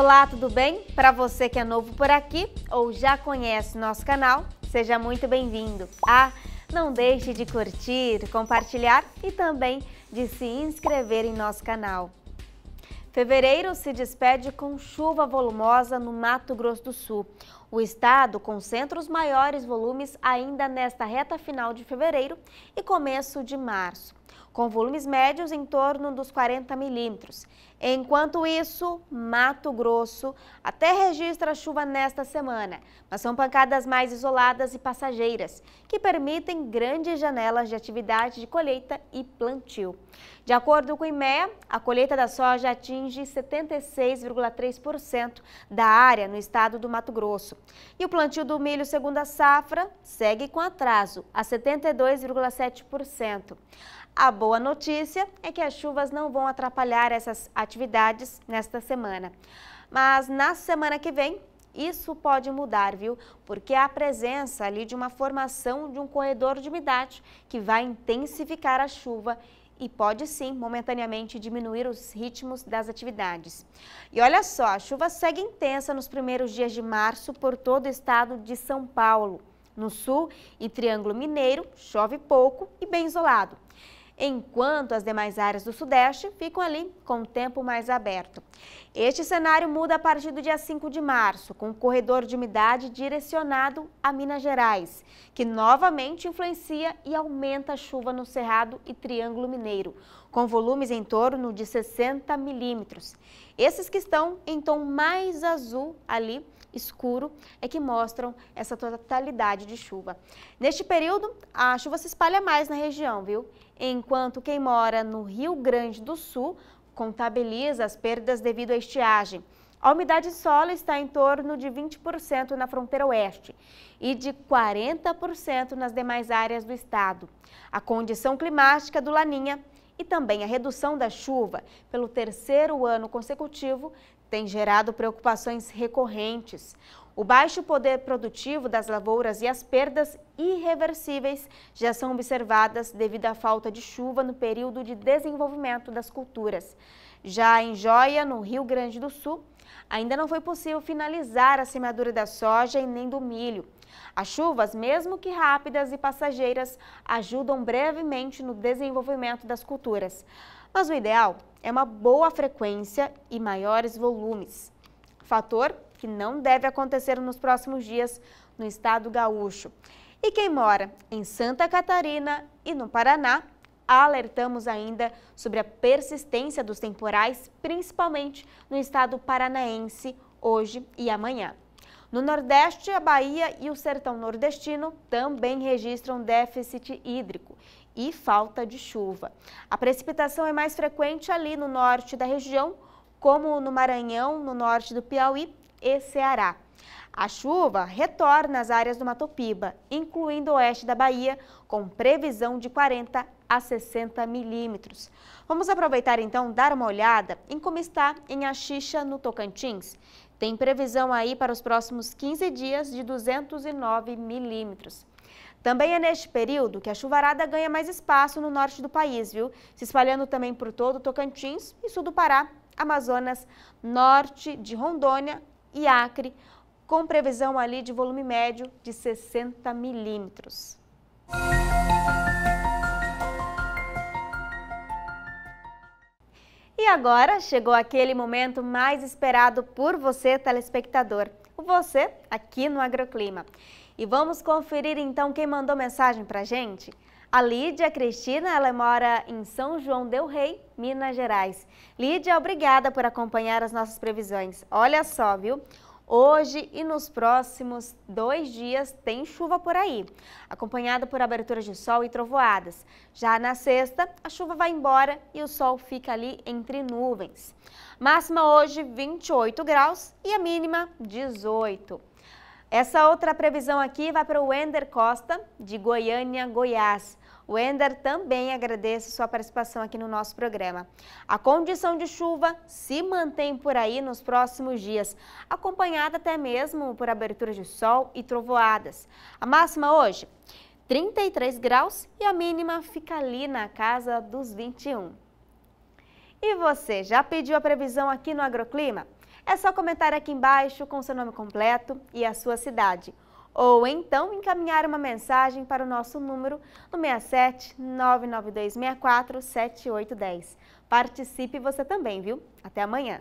Olá, tudo bem? Para você que é novo por aqui ou já conhece nosso canal, seja muito bem-vindo. Ah, não deixe de curtir, compartilhar e também de se inscrever em nosso canal. Fevereiro se despede com chuva volumosa no Mato Grosso do Sul. O estado concentra os maiores volumes ainda nesta reta final de fevereiro e começo de março, com volumes médios em torno dos 40 milímetros. Enquanto isso, Mato Grosso até registra chuva nesta semana, mas são pancadas mais isoladas e passageiras, que permitem grandes janelas de atividade de colheita e plantio. De acordo com o IMEA, a colheita da soja atinge 76,3% da área no estado do Mato Grosso e o plantio do milho segunda safra segue com atraso, a 72,7%. A boa notícia é que as chuvas não vão atrapalhar essas atividades nesta semana. Mas na semana que vem, isso pode mudar, viu? Porque há a presença ali de uma formação de um corredor de umidade que vai intensificar a chuva e pode sim momentaneamente diminuir os ritmos das atividades. E olha só, a chuva segue intensa nos primeiros dias de março por todo o estado de São Paulo. No sul e Triângulo Mineiro, chove pouco e bem isolado enquanto as demais áreas do Sudeste ficam ali com o tempo mais aberto. Este cenário muda a partir do dia 5 de março, com o corredor de umidade direcionado a Minas Gerais, que novamente influencia e aumenta a chuva no Cerrado e Triângulo Mineiro, com volumes em torno de 60 milímetros. Esses que estão em tom mais azul ali, escuro, é que mostram essa totalidade de chuva. Neste período, a chuva se espalha mais na região, viu? Enquanto quem mora no Rio Grande do Sul contabiliza as perdas devido à estiagem. A umidade solo está em torno de 20% na fronteira oeste e de 40% nas demais áreas do estado. A condição climática do Laninha e também a redução da chuva pelo terceiro ano consecutivo tem gerado preocupações recorrentes. O baixo poder produtivo das lavouras e as perdas irreversíveis já são observadas devido à falta de chuva no período de desenvolvimento das culturas. Já em Joia, no Rio Grande do Sul, Ainda não foi possível finalizar a semeadura da soja e nem do milho. As chuvas, mesmo que rápidas e passageiras, ajudam brevemente no desenvolvimento das culturas. Mas o ideal é uma boa frequência e maiores volumes. Fator que não deve acontecer nos próximos dias no estado gaúcho. E quem mora em Santa Catarina e no Paraná alertamos ainda sobre a persistência dos temporais, principalmente no estado paranaense, hoje e amanhã. No Nordeste, a Bahia e o sertão nordestino também registram déficit hídrico e falta de chuva. A precipitação é mais frequente ali no norte da região, como no Maranhão, no norte do Piauí e Ceará. A chuva retorna às áreas do Matopiba, incluindo o oeste da Bahia, com previsão de 40 a 60 milímetros. Vamos aproveitar então dar uma olhada em como está em Axixa, no Tocantins. Tem previsão aí para os próximos 15 dias de 209 milímetros. Também é neste período que a chuvarada ganha mais espaço no norte do país, viu? Se espalhando também por todo Tocantins e sul do Pará, Amazonas, norte de Rondônia, e Acre, com previsão ali de volume médio de 60 milímetros. E agora chegou aquele momento mais esperado por você, telespectador. Você aqui no Agroclima. E vamos conferir então quem mandou mensagem a gente? A Lídia Cristina, ela mora em São João del Rei, Minas Gerais. Lídia, obrigada por acompanhar as nossas previsões. Olha só, viu? Hoje e nos próximos dois dias tem chuva por aí, acompanhada por aberturas de sol e trovoadas. Já na sexta, a chuva vai embora e o sol fica ali entre nuvens. Máxima hoje 28 graus e a mínima 18. Essa outra previsão aqui vai para o Wender Costa, de Goiânia, Goiás. Wender, também agradeço sua participação aqui no nosso programa. A condição de chuva se mantém por aí nos próximos dias, acompanhada até mesmo por abertura de sol e trovoadas. A máxima hoje, 33 graus e a mínima fica ali na casa dos 21. E você, já pediu a previsão aqui no Agroclima? É só comentar aqui embaixo com seu nome completo e a sua cidade. Ou então encaminhar uma mensagem para o nosso número no 67 99264 7810. Participe você também, viu? Até amanhã!